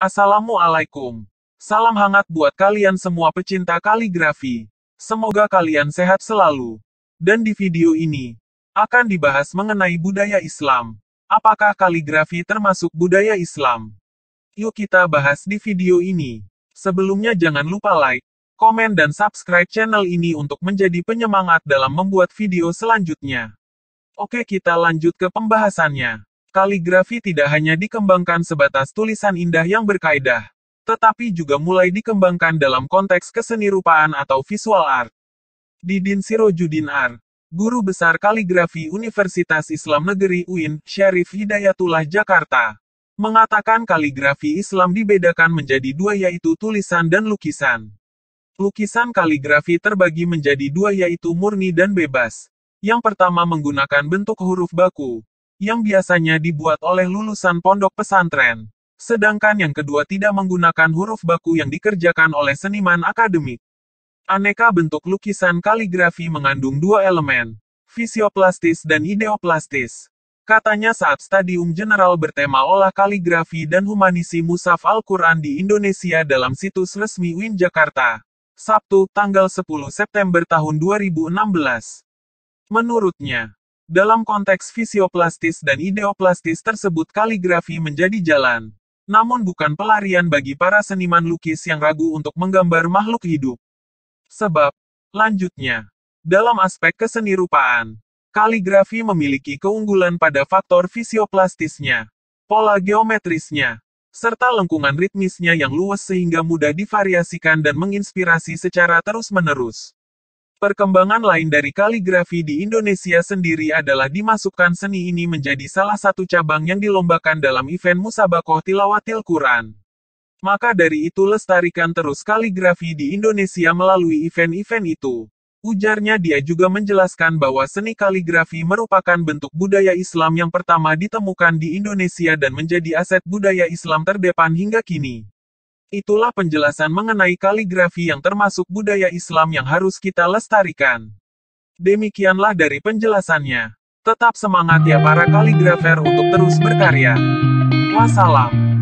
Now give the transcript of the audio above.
Assalamualaikum. Salam hangat buat kalian semua pecinta kaligrafi. Semoga kalian sehat selalu. Dan di video ini, akan dibahas mengenai budaya Islam. Apakah kaligrafi termasuk budaya Islam? Yuk kita bahas di video ini. Sebelumnya jangan lupa like, komen dan subscribe channel ini untuk menjadi penyemangat dalam membuat video selanjutnya. Oke kita lanjut ke pembahasannya. Kaligrafi tidak hanya dikembangkan sebatas tulisan indah yang berkaidah, tetapi juga mulai dikembangkan dalam konteks kesenirupaan atau visual art. Didin Sirojudin Ar, Guru Besar Kaligrafi Universitas Islam Negeri UIN, Syarif Hidayatullah Jakarta, mengatakan kaligrafi Islam dibedakan menjadi dua yaitu tulisan dan lukisan. Lukisan kaligrafi terbagi menjadi dua yaitu murni dan bebas. Yang pertama menggunakan bentuk huruf baku, yang biasanya dibuat oleh lulusan pondok pesantren. Sedangkan yang kedua tidak menggunakan huruf baku yang dikerjakan oleh seniman akademik. Aneka bentuk lukisan kaligrafi mengandung dua elemen, fisioplastis dan ideoplastis. Katanya saat Stadium General bertema olah kaligrafi dan humanisi Musaf Al-Quran di Indonesia dalam situs resmi UIN Jakarta. Sabtu, tanggal 10 September tahun 2016. Menurutnya, dalam konteks fisioplastis dan ideoplastis tersebut kaligrafi menjadi jalan. Namun bukan pelarian bagi para seniman lukis yang ragu untuk menggambar makhluk hidup. Sebab, lanjutnya, dalam aspek kesenirupaan, kaligrafi memiliki keunggulan pada faktor fisioplastisnya, pola geometrisnya, serta lengkungan ritmisnya yang luas sehingga mudah divariasikan dan menginspirasi secara terus-menerus. Perkembangan lain dari kaligrafi di Indonesia sendiri adalah dimasukkan seni ini menjadi salah satu cabang yang dilombakan dalam event Musabakoh Tilawatil Quran. Maka dari itu lestarikan terus kaligrafi di Indonesia melalui event-event itu. Ujarnya dia juga menjelaskan bahwa seni kaligrafi merupakan bentuk budaya Islam yang pertama ditemukan di Indonesia dan menjadi aset budaya Islam terdepan hingga kini. Itulah penjelasan mengenai kaligrafi yang termasuk budaya Islam yang harus kita lestarikan. Demikianlah dari penjelasannya. Tetap semangat ya para kaligrafer untuk terus berkarya. Wassalam.